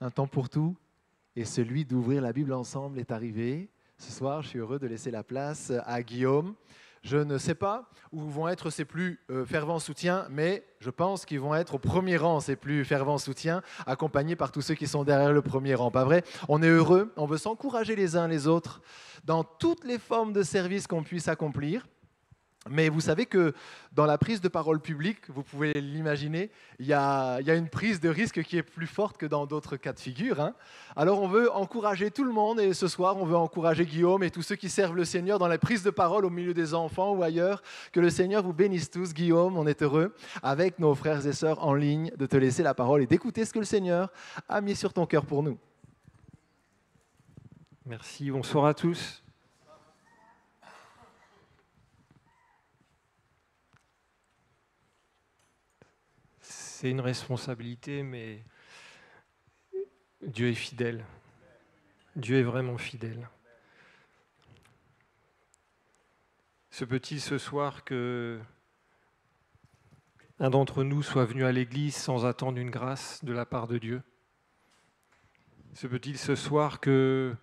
un temps pour tout, et celui d'ouvrir la Bible ensemble est arrivé. Ce soir, je suis heureux de laisser la place à Guillaume. Je ne sais pas où vont être ses plus euh, fervents soutiens, mais je pense qu'ils vont être au premier rang, ses plus fervents soutiens, accompagnés par tous ceux qui sont derrière le premier rang. Pas vrai On est heureux, on veut s'encourager les uns les autres dans toutes les formes de service qu'on puisse accomplir. Mais vous savez que dans la prise de parole publique, vous pouvez l'imaginer, il y, a une prise de risque qui est plus forte que dans d'autres cas de figure. Hein. Alors on veut encourager tout le monde, et ce soir on veut encourager Guillaume et tous ceux qui servent le Seigneur dans la prise de parole au milieu des enfants ou ailleurs. Que le Seigneur vous bénisse tous, Guillaume, on est heureux, avec nos frères et sœurs en ligne, de te laisser la parole et d'écouter ce que le Seigneur a mis sur ton cœur pour nous. Merci, bonsoir à tous. c'est une responsabilité, mais Dieu est fidèle. Dieu est vraiment fidèle. Se peut-il ce soir que un d'entre nous soit venu à l'Église sans attendre une grâce de la part de Dieu Se peut-il ce soir que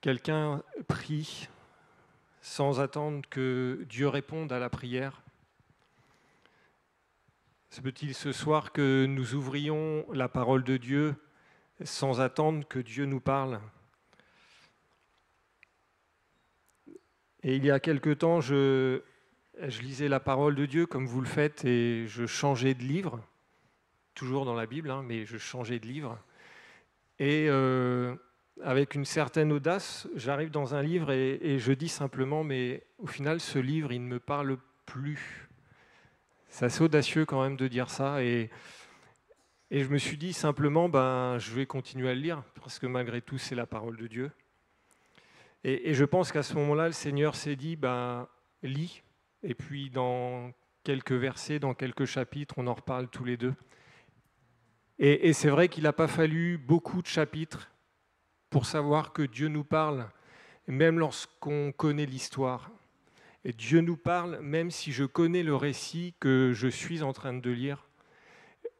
quelqu'un prie sans attendre que Dieu réponde à la prière se peut-il ce soir que nous ouvrions la parole de Dieu sans attendre que Dieu nous parle Et il y a quelque temps, je, lisais la parole de Dieu comme vous le faites et je changeais de livre, toujours dans la Bible, hein, mais je changeais de livre. Et euh, avec une certaine audace, j'arrive dans un livre et, je dis simplement, mais au final, ce livre, il ne me parle plus. C'est assez audacieux quand même de dire ça. Et, et je me suis dit simplement, ben, je vais continuer à le lire, parce que malgré tout, c'est la parole de Dieu. Et, je pense qu'à ce moment-là, le Seigneur s'est dit, ben, lis, et puis dans quelques versets, dans quelques chapitres, on en reparle tous les deux. Et, et c'est vrai qu'il n'a pas fallu beaucoup de chapitres pour savoir que Dieu nous parle, même lorsqu'on connaît l'histoire. Dieu nous parle même si je connais le récit que je suis en train de lire.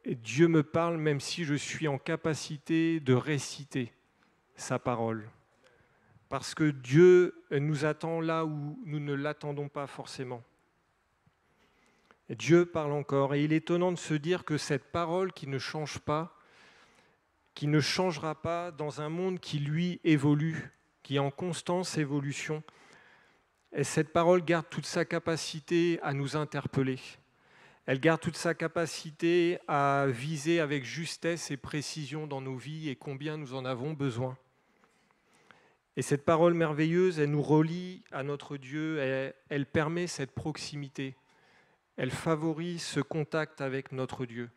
Dieu me parle même si je suis en capacité de réciter sa parole. Parce que Dieu nous attend là où nous ne l'attendons pas forcément. Dieu parle encore. Et il est étonnant de se dire que cette parole qui ne change pas, qui ne changera pas dans un monde qui, lui, évolue, qui est en constante évolution, et cette parole garde toute sa capacité à nous interpeller. Elle garde toute sa capacité à viser avec justesse et précision dans nos vies et combien nous en avons besoin. Et cette parole merveilleuse, elle nous relie à notre Dieu, elle, elle permet cette proximité, elle favorise ce contact avec notre Dieu.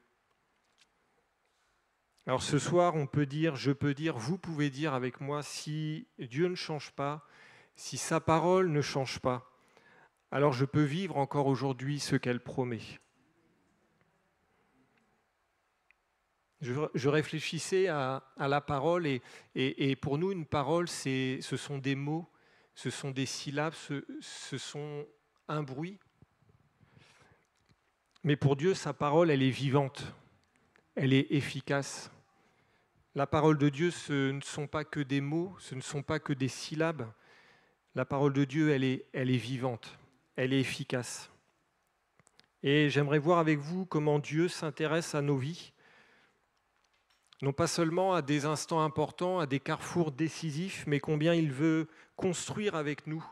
Alors ce soir, on peut dire, je peux dire, vous pouvez dire avec moi, si Dieu ne change pas, si sa parole ne change pas, alors je peux vivre encore aujourd'hui ce qu'elle promet. Je, réfléchissais à, la parole et, pour nous, une parole, ce sont des mots, ce sont des syllabes, ce, ce sont un bruit. Mais pour Dieu, sa parole, elle est vivante, elle est efficace. La parole de Dieu, ce ne sont pas que des mots, ce ne sont pas que des syllabes, la parole de Dieu, elle est, elle est vivante, elle est efficace. Et j'aimerais voir avec vous comment Dieu s'intéresse à nos vies, non pas seulement à des instants importants, à des carrefours décisifs, mais combien il veut construire avec nous.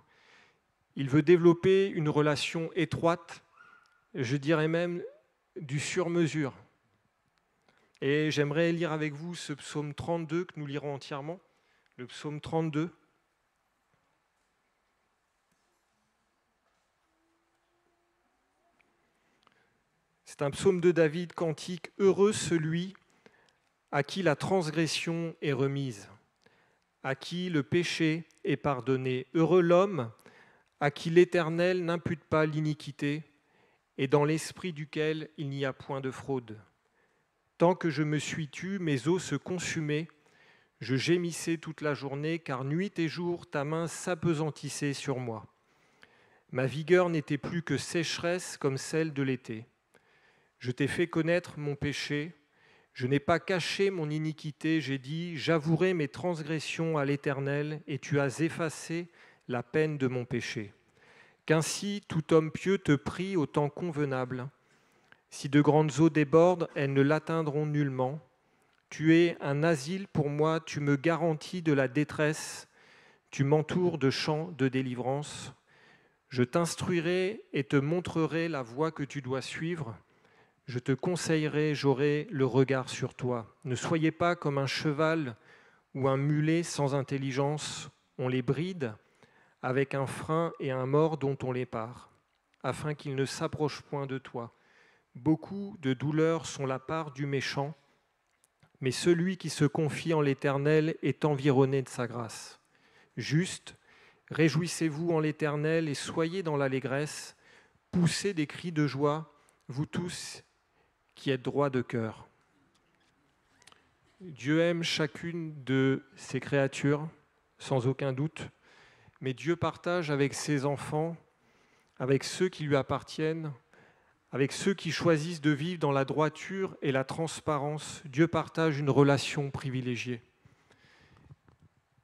Il veut développer une relation étroite, je dirais même du sur-mesure. Et j'aimerais lire avec vous ce psaume 32 que nous lirons entièrement, le psaume 32. un psaume de David cantique Heureux celui à qui la transgression est remise, à qui le péché est pardonné. Heureux l'homme à qui l'Éternel n'impute pas l'iniquité et dans l'esprit duquel il n'y a point de fraude. Tant que je me suis tu, mes os se consumaient, je gémissais toute la journée, car nuit et jour ta main s'apesantissait sur moi. Ma vigueur n'était plus que sécheresse comme celle de l'été. Je t'ai fait connaître mon péché, je n'ai pas caché mon iniquité, j'ai dit, j'avouerai mes transgressions à l'Éternel, et tu as effacé la peine de mon péché. Qu'ainsi tout homme pieux te prie au temps convenable. Si de grandes eaux débordent, elles ne l'atteindront nullement. Tu es un asile pour moi, tu me garantis de la détresse, tu m'entoures de champs de délivrance. Je t'instruirai et te montrerai la voie que tu dois suivre. Je te conseillerai, j'aurai le regard sur toi. Ne soyez pas comme un cheval ou un mulet sans intelligence. On les bride avec un frein et un mort dont on les part, afin qu'ils ne s'approchent point de toi. Beaucoup de douleurs sont la part du méchant, mais celui qui se confie en l'Éternel est environné de sa grâce. Juste, réjouissez-vous en l'Éternel et soyez dans l'allégresse, poussez des cris de joie, vous tous qui est droit de cœur. Dieu aime chacune de ses créatures, sans aucun doute, mais Dieu partage avec ses enfants, avec ceux qui lui appartiennent, avec ceux qui choisissent de vivre dans la droiture et la transparence, Dieu partage une relation privilégiée.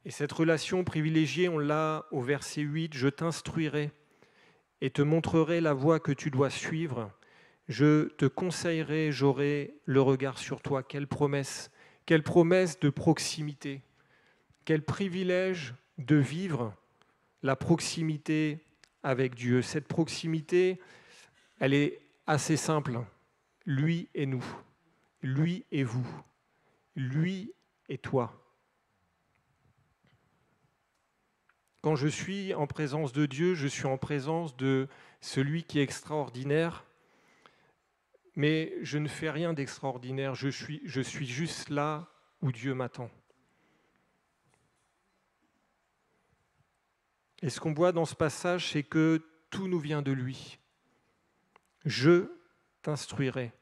Et cette relation privilégiée, on l'a au verset 8, je t'instruirai et te montrerai la voie que tu dois suivre, je te conseillerai, j'aurai le regard sur toi. Quelle promesse, quelle promesse de proximité, quel privilège de vivre la proximité avec Dieu. Cette proximité, elle est assez simple. Lui et nous, lui et vous, lui et toi. Quand je suis en présence de Dieu, je suis en présence de celui qui est extraordinaire, mais je ne fais rien d'extraordinaire, je suis, juste là où Dieu m'attend. Et ce qu'on voit dans ce passage, c'est que tout nous vient de lui. Je t'instruirai,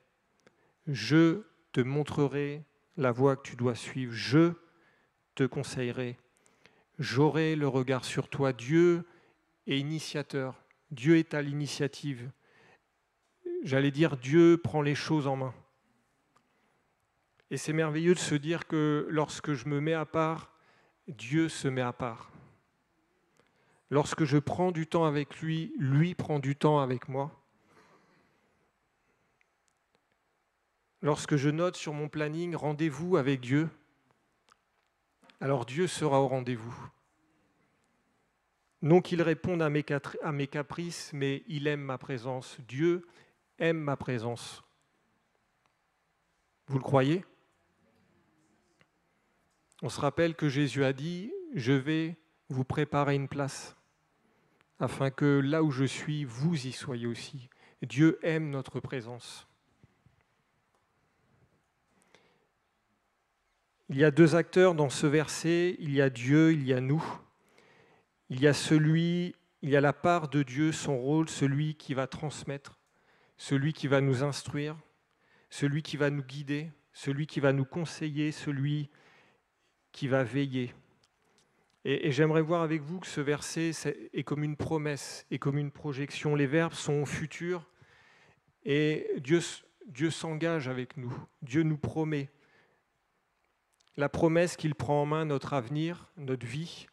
je te montrerai la voie que tu dois suivre, je te conseillerai, j'aurai le regard sur toi. Dieu est initiateur, Dieu est à l'initiative j'allais dire, Dieu prend les choses en main. Et c'est merveilleux de se dire que lorsque je me mets à part, Dieu se met à part. Lorsque je prends du temps avec lui, lui prend du temps avec moi. Lorsque je note sur mon planning rendez-vous avec Dieu, alors Dieu sera au rendez-vous. Non qu'il réponde à mes, caprices, mais il aime ma présence. Dieu aime ma présence. Vous le croyez On se rappelle que Jésus a dit, je vais vous préparer une place, afin que là où je suis, vous y soyez aussi. Dieu aime notre présence. Il y a deux acteurs dans ce verset, il y a Dieu, il y a nous. Il y a celui, il y a la part de Dieu, son rôle, celui qui va transmettre celui qui va nous instruire, celui qui va nous guider, celui qui va nous conseiller, celui qui va veiller. Et, j'aimerais voir avec vous que ce verset est comme une promesse, est comme une projection. Les verbes sont au futur et Dieu, Dieu s'engage avec nous, Dieu nous promet. La promesse qu'il prend en main notre avenir, notre vie,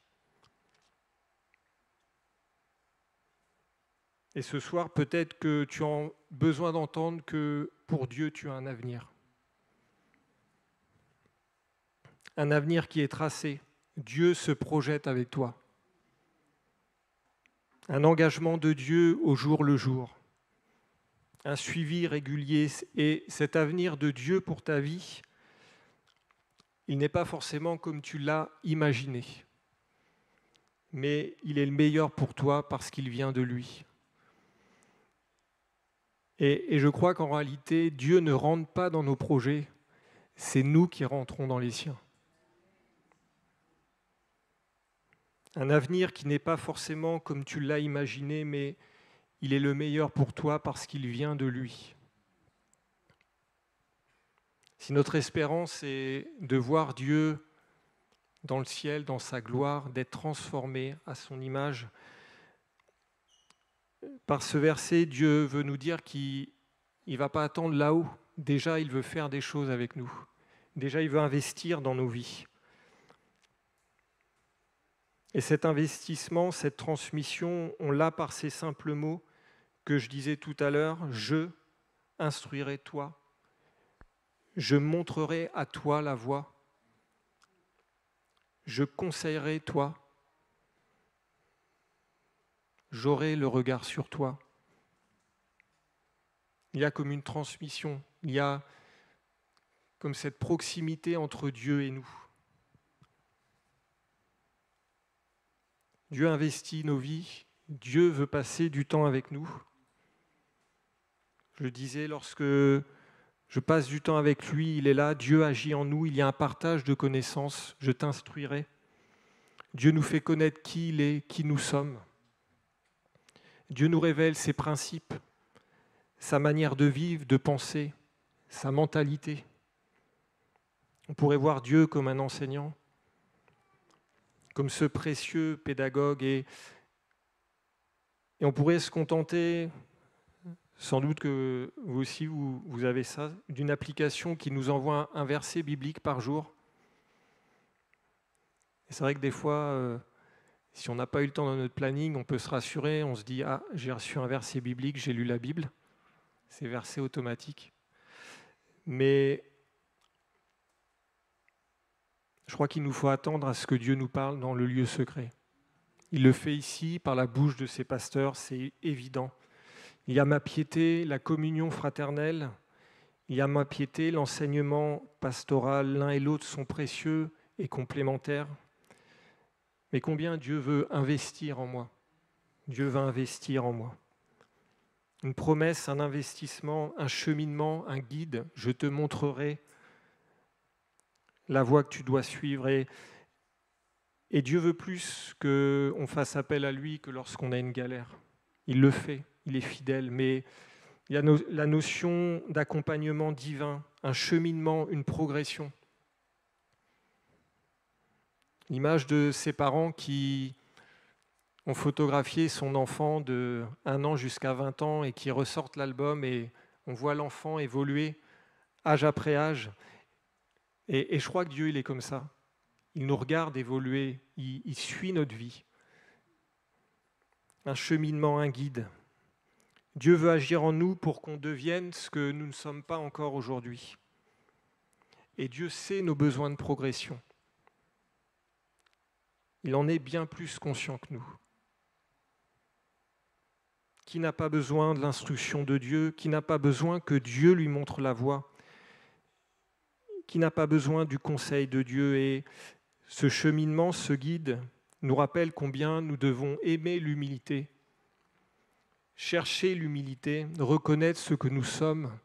Et ce soir, peut-être que tu as besoin d'entendre que pour Dieu, tu as un avenir. Un avenir qui est tracé. Dieu se projette avec toi. Un engagement de Dieu au jour le jour. Un suivi régulier. Et cet avenir de Dieu pour ta vie, il n'est pas forcément comme tu l'as imaginé. Mais il est le meilleur pour toi parce qu'il vient de lui. Et, je crois qu'en réalité, Dieu ne rentre pas dans nos projets, c'est nous qui rentrons dans les siens. Un avenir qui n'est pas forcément comme tu l'as imaginé, mais il est le meilleur pour toi parce qu'il vient de lui. Si notre espérance est de voir Dieu dans le ciel, dans sa gloire, d'être transformé à son image, par ce verset, Dieu veut nous dire qu'il ne va pas attendre là-haut. Déjà, il veut faire des choses avec nous. Déjà, il veut investir dans nos vies. Et cet investissement, cette transmission, on l'a par ces simples mots que je disais tout à l'heure, je instruirai toi, je montrerai à toi la voie, je conseillerai toi, j'aurai le regard sur toi. Il y a comme une transmission, il y a comme cette proximité entre Dieu et nous. Dieu investit nos vies, Dieu veut passer du temps avec nous. Je disais, lorsque je passe du temps avec lui, il est là, Dieu agit en nous, il y a un partage de connaissances, je t'instruirai. Dieu nous fait connaître qui il est, qui nous sommes. Dieu nous révèle ses principes, sa manière de vivre, de penser, sa mentalité. On pourrait voir Dieu comme un enseignant, comme ce précieux pédagogue, et, et on pourrait se contenter, sans doute que vous aussi, vous, vous avez ça, d'une application qui nous envoie un verset biblique par jour. C'est vrai que des fois, euh, si on n'a pas eu le temps dans notre planning, on peut se rassurer, on se dit Ah, j'ai reçu un verset biblique, j'ai lu la Bible. C'est verset automatique. Mais je crois qu'il nous faut attendre à ce que Dieu nous parle dans le lieu secret. Il le fait ici par la bouche de ses pasteurs, c'est évident. Il y a ma piété, la communion fraternelle, il y a ma piété, l'enseignement pastoral, l'un et l'autre sont précieux et complémentaires mais combien Dieu veut investir en moi. Dieu va investir en moi. Une promesse, un investissement, un cheminement, un guide. Je te montrerai la voie que tu dois suivre. Et, et Dieu veut plus qu'on fasse appel à lui que lorsqu'on a une galère. Il le fait, il est fidèle, mais il y a la notion d'accompagnement divin, un cheminement, une progression. L'image de ses parents qui ont photographié son enfant de 1 an jusqu'à 20 ans et qui ressortent l'album et on voit l'enfant évoluer âge après âge. Et, je crois que Dieu, il est comme ça. Il nous regarde évoluer, il suit notre vie. Un cheminement, un guide. Dieu veut agir en nous pour qu'on devienne ce que nous ne sommes pas encore aujourd'hui. Et Dieu sait nos besoins de progression. Il en est bien plus conscient que nous. Qui n'a pas besoin de l'instruction de Dieu, qui n'a pas besoin que Dieu lui montre la voie, qui n'a pas besoin du conseil de Dieu. Et ce cheminement, ce guide, nous rappelle combien nous devons aimer l'humilité, chercher l'humilité, reconnaître ce que nous sommes,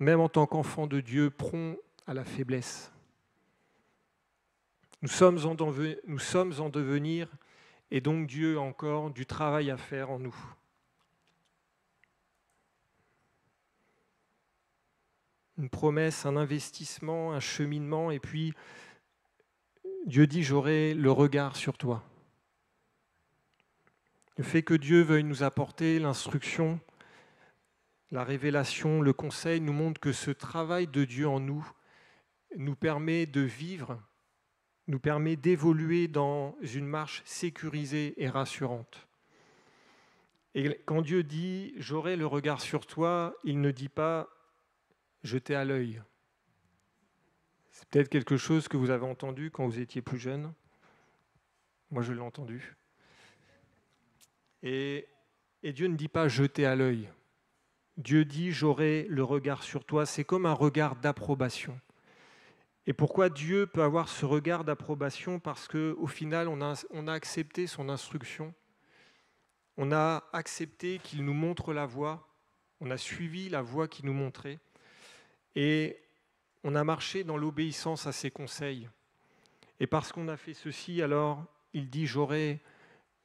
même en tant qu'enfants de Dieu, prompt à la faiblesse. Nous sommes, en devenir et donc Dieu a encore du travail à faire en nous. Une promesse, un investissement, un cheminement, et puis Dieu dit, j'aurai le regard sur toi. Le fait que Dieu veuille nous apporter l'instruction, la révélation, le conseil nous montre que ce travail de Dieu en nous nous permet de vivre nous permet d'évoluer dans une marche sécurisée et rassurante. Et quand Dieu dit ⁇ J'aurai le regard sur toi ⁇ il ne dit pas ⁇ Je t'ai à l'œil ⁇ C'est peut-être quelque chose que vous avez entendu quand vous étiez plus jeune. Moi, je l'ai entendu. Et, Dieu ne dit pas ⁇ Je t'ai à l'œil ⁇ Dieu dit ⁇ J'aurai le regard sur toi ⁇ C'est comme un regard d'approbation. Et pourquoi Dieu peut avoir ce regard d'approbation Parce qu'au final, on a, accepté son instruction, on a accepté qu'il nous montre la voie, on a suivi la voie qu'il nous montrait, et on a marché dans l'obéissance à ses conseils. Et parce qu'on a fait ceci, alors il dit, j'aurai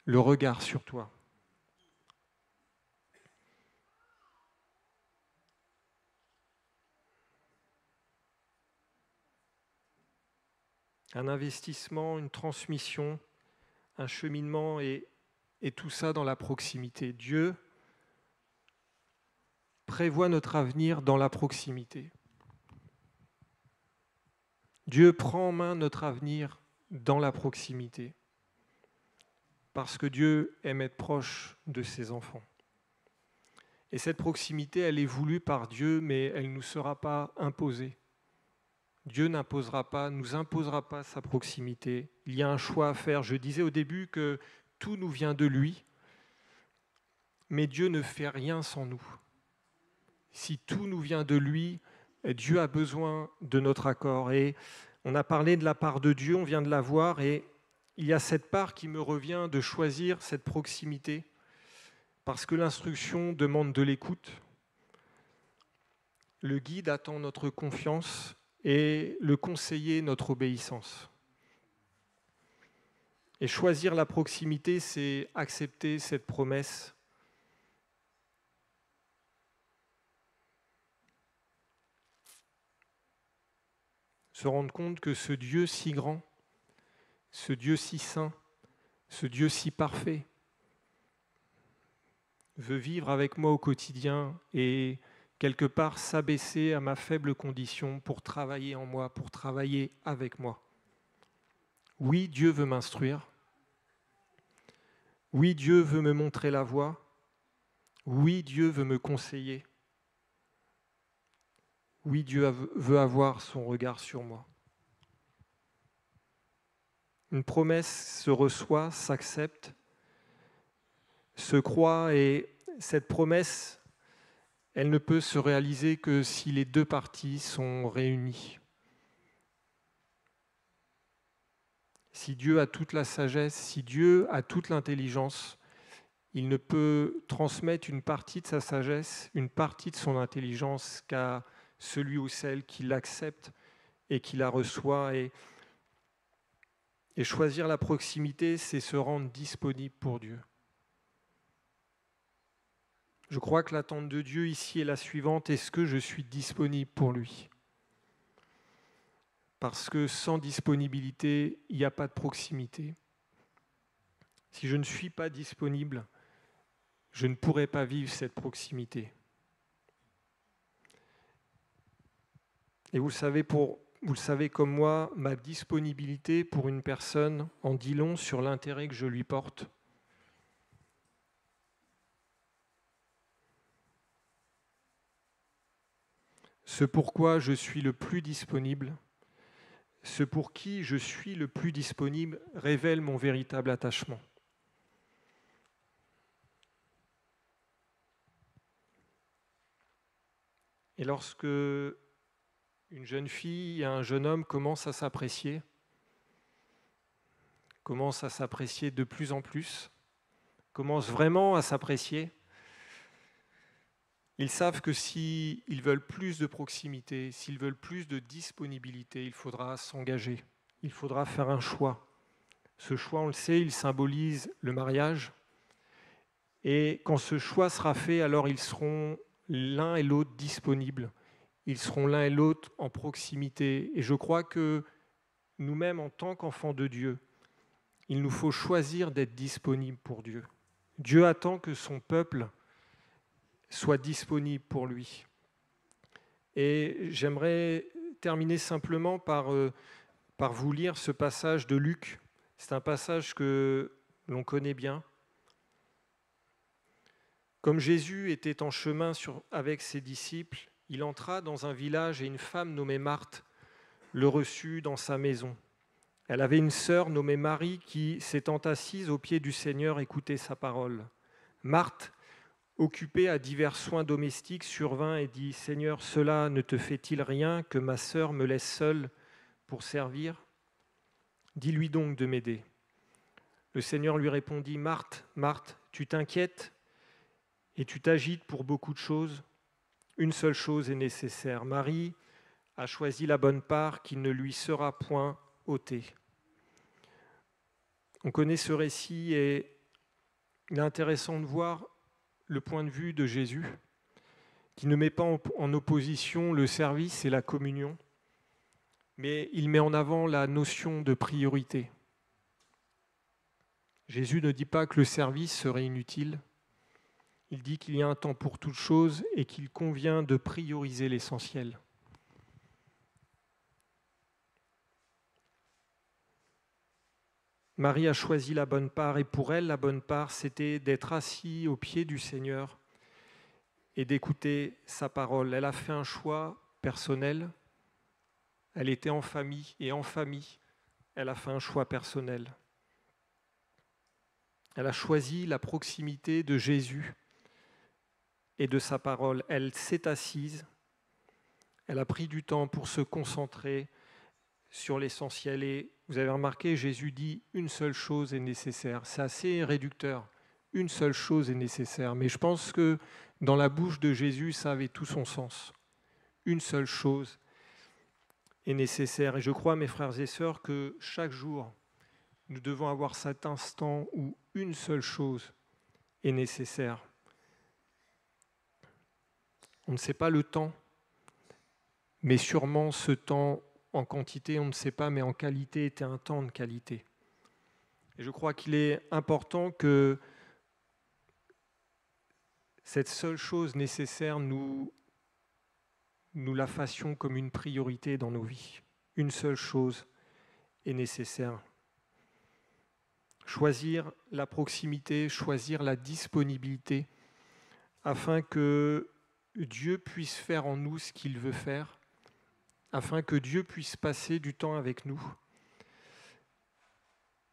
le regard sur toi. un investissement, une transmission, un cheminement et, tout ça dans la proximité. Dieu prévoit notre avenir dans la proximité. Dieu prend en main notre avenir dans la proximité, parce que Dieu aime être proche de ses enfants. Et cette proximité, elle est voulue par Dieu, mais elle ne nous sera pas imposée. Dieu n'imposera pas, nous imposera pas sa proximité. Il y a un choix à faire. Je disais au début que tout nous vient de lui, mais Dieu ne fait rien sans nous. Si tout nous vient de lui, Dieu a besoin de notre accord. Et on a parlé de la part de Dieu, on vient de la voir, et il y a cette part qui me revient de choisir cette proximité, parce que l'instruction demande de l'écoute. Le guide attend notre confiance et le conseiller notre obéissance. Et choisir la proximité, c'est accepter cette promesse. Se rendre compte que ce Dieu si grand, ce Dieu si saint, ce Dieu si parfait, veut vivre avec moi au quotidien et quelque part s'abaisser à ma faible condition pour travailler en moi, pour travailler avec moi. Oui, Dieu veut m'instruire. Oui, Dieu veut me montrer la voie. Oui, Dieu veut me conseiller. Oui, Dieu veut avoir son regard sur moi. Une promesse se reçoit, s'accepte, se croit et cette promesse elle ne peut se réaliser que si les deux parties sont réunies. Si Dieu a toute la sagesse, si Dieu a toute l'intelligence, il ne peut transmettre une partie de sa sagesse, une partie de son intelligence qu'à celui ou celle qui l'accepte et qui la reçoit. Et, et choisir la proximité, c'est se rendre disponible pour Dieu. Je crois que l'attente de Dieu ici est la suivante. Est-ce que je suis disponible pour lui Parce que sans disponibilité, il n'y a pas de proximité. Si je ne suis pas disponible, je ne pourrai pas vivre cette proximité. Et vous le savez, pour, vous le savez comme moi, ma disponibilité pour une personne en dit long sur l'intérêt que je lui porte ce pourquoi je suis le plus disponible, ce pour qui je suis le plus disponible révèle mon véritable attachement. Et lorsque une jeune fille et un jeune homme commencent à s'apprécier, commencent à s'apprécier de plus en plus, commencent vraiment à s'apprécier, ils savent que s'ils ils veulent plus de proximité, s'ils veulent plus de disponibilité, il faudra s'engager, il faudra faire un choix. Ce choix, on le sait, il symbolise le mariage. Et quand ce choix sera fait, alors ils seront l'un et l'autre disponibles. Ils seront l'un et l'autre en proximité. Et je crois que nous-mêmes, en tant qu'enfants de Dieu, il nous faut choisir d'être disponibles pour Dieu. Dieu attend que son peuple soit disponible pour lui. Et j'aimerais terminer simplement par, euh, par vous lire ce passage de Luc. C'est un passage que l'on connaît bien. Comme Jésus était en chemin avec ses disciples, il entra dans un village et une femme nommée Marthe le reçut dans sa maison. Elle avait une sœur nommée Marie qui, s'étant assise au pied du Seigneur, écoutait sa parole. Marthe occupé à divers soins domestiques, survint et dit Seigneur, cela ne te fait-il rien que ma sœur me laisse seule pour servir Dis-lui donc de m'aider. Le Seigneur lui répondit Marthe, Marthe, tu t'inquiètes et tu t'agites pour beaucoup de choses. Une seule chose est nécessaire. Marie a choisi la bonne part qui ne lui sera point ôtée. On connaît ce récit et il est intéressant de voir le point de vue de Jésus, qui ne met pas en opposition le service et la communion, mais il met en avant la notion de priorité. Jésus ne dit pas que le service serait inutile, il dit qu'il y a un temps pour toute chose et qu'il convient de prioriser l'essentiel. Marie a choisi la bonne part et pour elle, la bonne part, c'était d'être assise au pied du Seigneur et d'écouter sa parole. Elle a fait un choix personnel. Elle était en famille et en famille, elle a fait un choix personnel. Elle a choisi la proximité de Jésus et de sa parole. Elle s'est assise. Elle a pris du temps pour se concentrer sur l'essentiel et vous avez remarqué, Jésus dit une seule chose est nécessaire. C'est assez réducteur. Une seule chose est nécessaire. Mais je pense que dans la bouche de Jésus, ça avait tout son sens. Une seule chose est nécessaire. Et je crois, mes frères et sœurs, que chaque jour, nous devons avoir cet instant où une seule chose est nécessaire. On ne sait pas le temps, mais sûrement ce temps en quantité, on ne sait pas, mais en qualité était un temps de qualité. Et je crois qu'il est important que cette seule chose nécessaire, nous, nous la fassions comme une priorité dans nos vies. Une seule chose est nécessaire. Choisir la proximité, choisir la disponibilité, afin que Dieu puisse faire en nous ce qu'il veut faire afin que Dieu puisse passer du temps avec nous.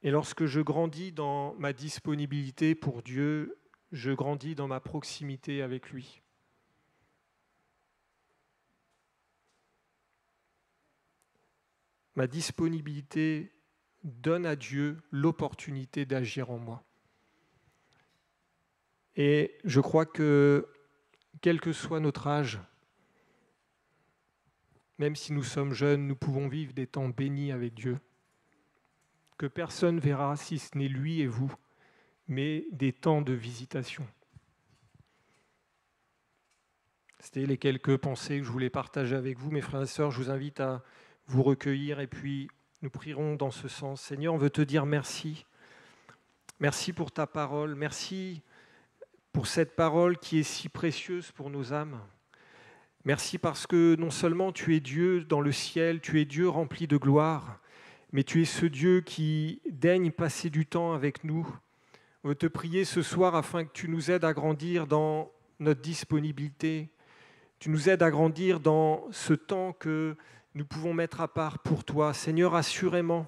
Et lorsque je grandis dans ma disponibilité pour Dieu, je grandis dans ma proximité avec lui. Ma disponibilité donne à Dieu l'opportunité d'agir en moi. Et je crois que, quel que soit notre âge, même si nous sommes jeunes, nous pouvons vivre des temps bénis avec Dieu, que personne verra si ce n'est lui et vous, mais des temps de visitation. C'était les quelques pensées que je voulais partager avec vous, mes frères et sœurs. Je vous invite à vous recueillir et puis nous prierons dans ce sens. Seigneur, on veut te dire merci. Merci pour ta parole. Merci pour cette parole qui est si précieuse pour nos âmes. Merci parce que non seulement tu es Dieu dans le ciel, tu es Dieu rempli de gloire, mais tu es ce Dieu qui daigne passer du temps avec nous. On veut te prier ce soir afin que tu nous aides à grandir dans notre disponibilité. Tu nous aides à grandir dans ce temps que nous pouvons mettre à part pour toi. Seigneur, assurément,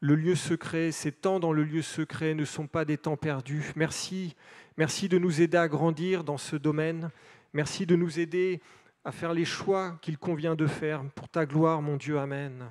le lieu secret, ces temps dans le lieu secret ne sont pas des temps perdus. Merci, merci de nous aider à grandir dans ce domaine. Merci de nous aider à faire les choix qu'il convient de faire pour ta gloire, mon Dieu. Amen.